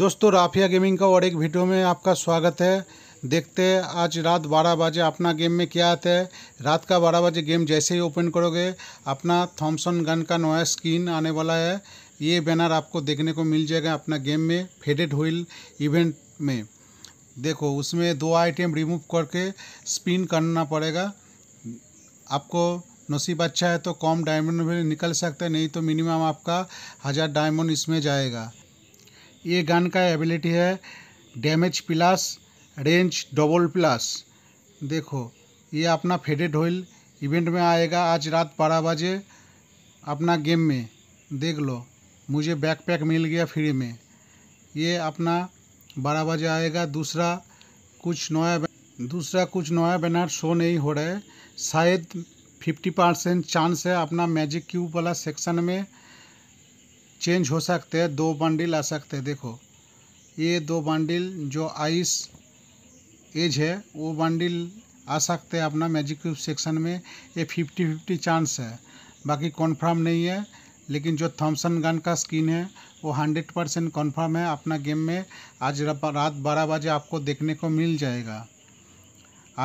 दोस्तों राफिया गेमिंग का और एक वीडियो में आपका स्वागत है देखते हैं आज रात 12 बजे अपना गेम में क्या आता है रात का 12 बजे गेम जैसे ही ओपन करोगे अपना थॉमसन गन का नया स्किन आने वाला है ये बैनर आपको देखने को मिल जाएगा अपना गेम में फेडेड हुईल इवेंट में देखो उसमें दो आइटम रिमूव करके स्पिन करना पड़ेगा आपको नसीब अच्छा है तो कम डायमंड भी निकल सकता है नहीं तो मिनिमम आपका हज़ार डायमंड इसमें जाएगा ये गन का एबिलिटी है damage plus range double plus देखो ये अपना फेडेड होल इवेंट में आएगा आज रात बारह बजे अपना गेम में देख लो मुझे बैकपैक मिल गया फ्री में ये अपना बारह बजे आएगा दूसरा कुछ नया दूसरा कुछ नया बैनर शो नहीं हो रहा है शायद फिफ्टी परसेंट चांस है अपना मैजिक क्यूब वाला सेक्शन में चेंज हो सकते हैं दो बंडल आ सकते हैं देखो ये दो बंडल जो आइस एज है वो बंडल आ सकते हैं अपना मैजिक क्यूब सेक्शन में ये फिफ्टी फिफ्टी चांस है बाकी कन्फर्म नहीं है लेकिन जो थॉमसन गन का स्किन है वो हंड्रेड परसेंट कन्फर्म है अपना गेम में आज रात बारह बजे आपको देखने को मिल जाएगा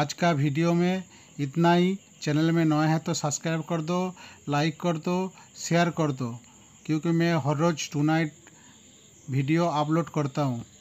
आज का वीडियो में इतना ही चैनल में नया है तो सब्सक्राइब कर दो लाइक कर दो शेयर कर दो क्योंकि मैं हर रोज़ टू नाइट वीडियो अपलोड करता हूँ